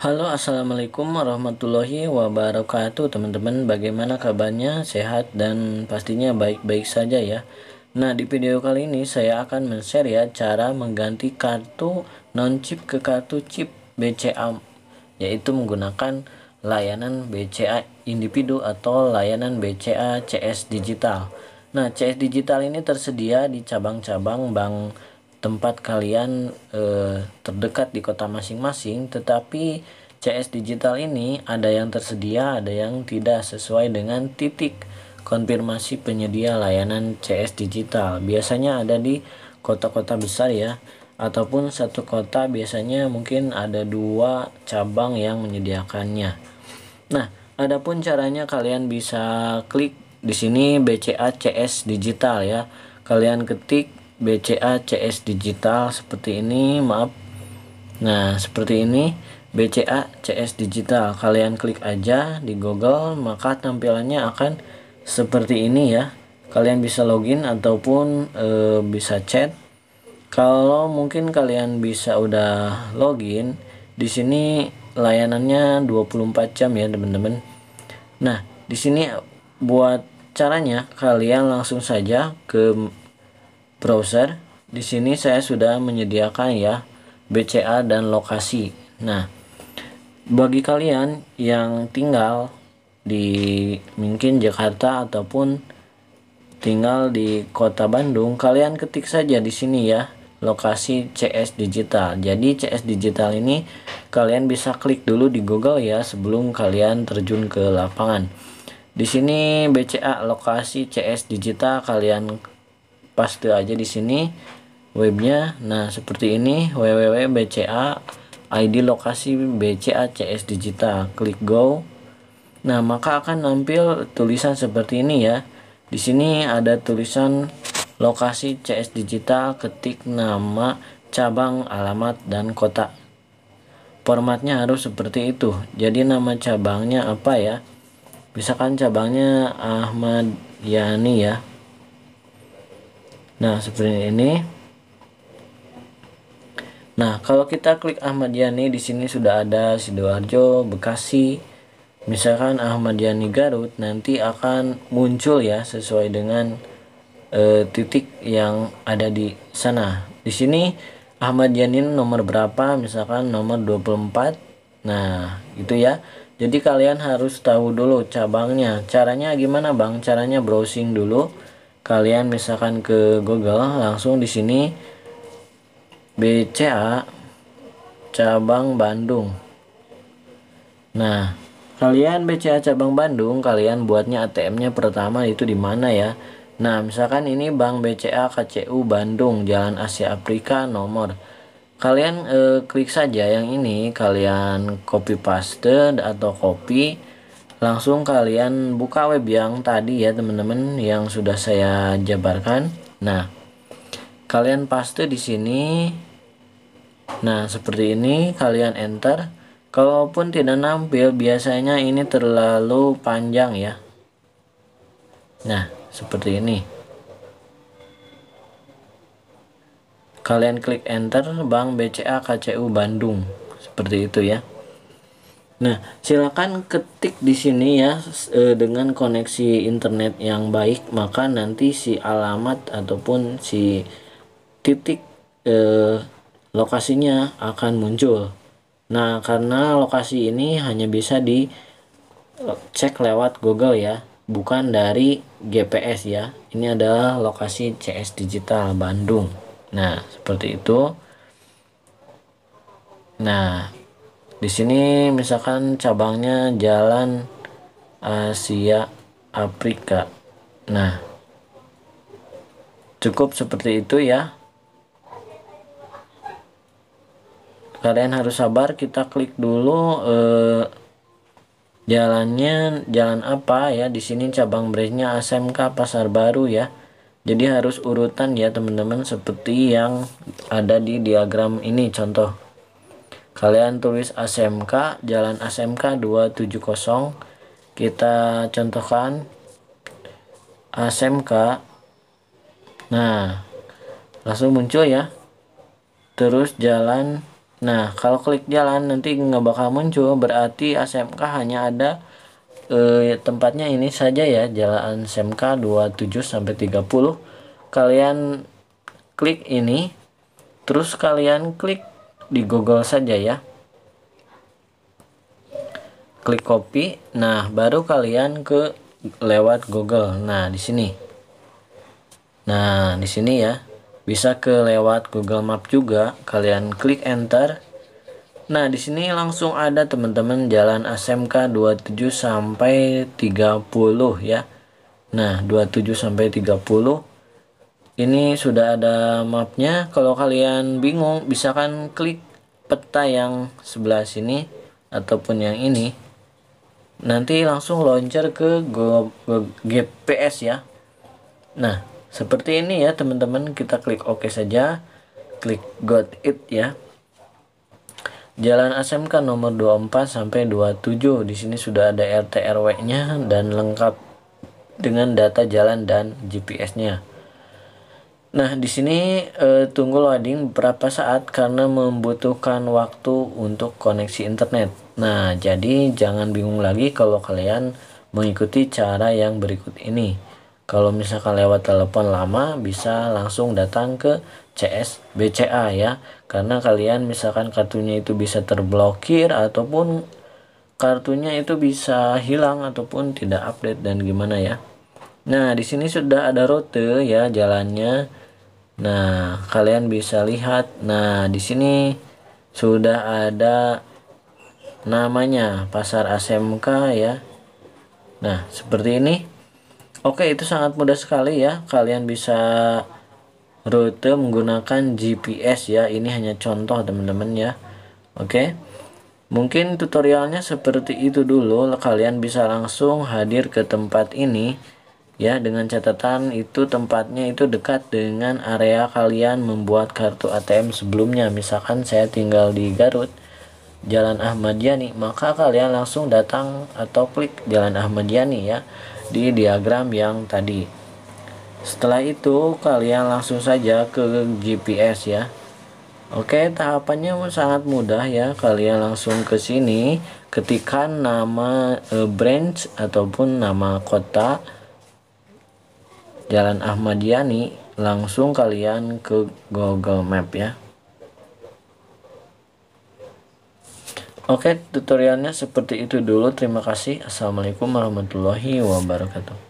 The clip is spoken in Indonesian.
Halo assalamualaikum warahmatullahi wabarakatuh teman-teman bagaimana kabarnya sehat dan pastinya baik-baik saja ya Nah di video kali ini saya akan men-share ya cara mengganti kartu non chip ke kartu chip BCA yaitu menggunakan layanan BCA individu atau layanan BCA CS digital Nah CS digital ini tersedia di cabang-cabang bank tempat kalian eh, terdekat di kota masing-masing tetapi CS digital ini ada yang tersedia ada yang tidak sesuai dengan titik konfirmasi penyedia layanan CS digital biasanya ada di kota-kota besar ya ataupun satu kota biasanya mungkin ada dua cabang yang menyediakannya nah adapun caranya kalian bisa klik di sini BCA CS digital ya kalian ketik BCA CS digital seperti ini maaf nah seperti ini BCA CS digital kalian klik aja di Google maka tampilannya akan seperti ini ya kalian bisa login ataupun e, bisa chat kalau mungkin kalian bisa udah login di sini layanannya 24 jam ya teman-teman nah di sini buat caranya kalian langsung saja ke browser. Di sini saya sudah menyediakan ya BCA dan lokasi. Nah, bagi kalian yang tinggal di mungkin Jakarta ataupun tinggal di kota Bandung, kalian ketik saja di sini ya lokasi CS Digital. Jadi CS Digital ini kalian bisa klik dulu di Google ya sebelum kalian terjun ke lapangan. Di sini BCA lokasi CS Digital kalian paste aja di sini webnya nah seperti ini www.bca ID lokasi BCA CS Digital klik go nah maka akan nampil tulisan seperti ini ya di sini ada tulisan lokasi CS Digital ketik nama cabang alamat dan kota formatnya harus seperti itu jadi nama cabangnya apa ya misalkan cabangnya Ahmad Yani ya Nah, seperti ini. Nah, kalau kita klik Ahmad Yani di sini sudah ada Sidoarjo, Bekasi. Misalkan Ahmad Yani Garut nanti akan muncul ya sesuai dengan e, titik yang ada di sana. Di sini Ahmad Yani nomor berapa? Misalkan nomor 24. Nah, itu ya. Jadi kalian harus tahu dulu cabangnya. Caranya gimana, Bang? Caranya browsing dulu kalian misalkan ke Google langsung di sini BCA cabang Bandung. Nah, kalian BCA cabang Bandung, kalian buatnya ATM-nya pertama itu di mana ya? Nah, misalkan ini Bank BCA KCU Bandung, Jalan Asia Afrika nomor. Kalian eh, klik saja yang ini, kalian copy paste atau copy langsung kalian buka web yang tadi ya teman-teman yang sudah saya jabarkan nah kalian paste di sini nah seperti ini kalian enter kalaupun tidak nampil biasanya ini terlalu panjang ya nah seperti ini kalian klik enter Bank BCA KCU Bandung seperti itu ya Nah, silakan ketik di sini ya e, dengan koneksi internet yang baik, maka nanti si alamat ataupun si titik eh, lokasinya akan muncul. Nah, karena lokasi ini hanya bisa di e, cek lewat Google ya, bukan dari GPS ya. Ini adalah lokasi CS Digital Bandung. Nah, seperti itu. Nah, di sini misalkan cabangnya jalan eh, Asia Afrika nah cukup seperti itu ya kalian harus sabar kita klik dulu eh, jalannya jalan apa ya di sini cabang brandnya ASMK Pasar Baru ya jadi harus urutan ya teman-teman seperti yang ada di diagram ini contoh kalian tulis SMK jalan SMK 270 kita contohkan SMK nah langsung muncul ya terus jalan nah kalau klik jalan nanti nggak bakal muncul berarti SMK hanya ada eh, tempatnya ini saja ya jalan SMK 27 sampai 30 kalian klik ini terus kalian klik di Google saja ya klik copy nah baru kalian ke lewat Google nah di sini nah di sini ya bisa ke lewat Google Map juga kalian klik enter nah di sini langsung ada teman-teman jalan SMK 27 sampai 30 ya nah 27 sampai 30 ini sudah ada mapnya kalau kalian bingung bisa kan klik peta yang sebelah sini ataupun yang ini nanti langsung launcher ke Go, GPS ya nah seperti ini ya teman-teman kita klik OK saja klik got it ya Jalan SMK nomor 24 sampai 27 di sini sudah ada RT RW-nya dan lengkap dengan data jalan dan GPS-nya. Nah, di sini e, tunggu loading beberapa saat karena membutuhkan waktu untuk koneksi internet. Nah, jadi jangan bingung lagi kalau kalian mengikuti cara yang berikut ini. Kalau misalkan lewat telepon lama bisa langsung datang ke CS BCA ya. Karena kalian misalkan kartunya itu bisa terblokir ataupun kartunya itu bisa hilang ataupun tidak update dan gimana ya. Nah, di sini sudah ada rute ya jalannya. Nah, kalian bisa lihat. Nah, di sini sudah ada namanya Pasar ASMK ya. Nah, seperti ini. Oke, itu sangat mudah sekali ya. Kalian bisa rute menggunakan GPS ya. Ini hanya contoh teman-teman ya. Oke. Mungkin tutorialnya seperti itu dulu. Kalian bisa langsung hadir ke tempat ini ya dengan catatan itu tempatnya itu dekat dengan area kalian membuat kartu ATM sebelumnya misalkan saya tinggal di Garut Jalan Ahmad Yani maka kalian langsung datang atau klik Jalan Ahmad Yani ya di diagram yang tadi setelah itu kalian langsung saja ke GPS ya Oke tahapannya sangat mudah ya kalian langsung ke sini ketikan nama eh, branch ataupun nama kota Jalan Ahmad Yani langsung kalian ke Google Map ya. Oke, tutorialnya seperti itu dulu. Terima kasih. Assalamualaikum warahmatullahi wabarakatuh.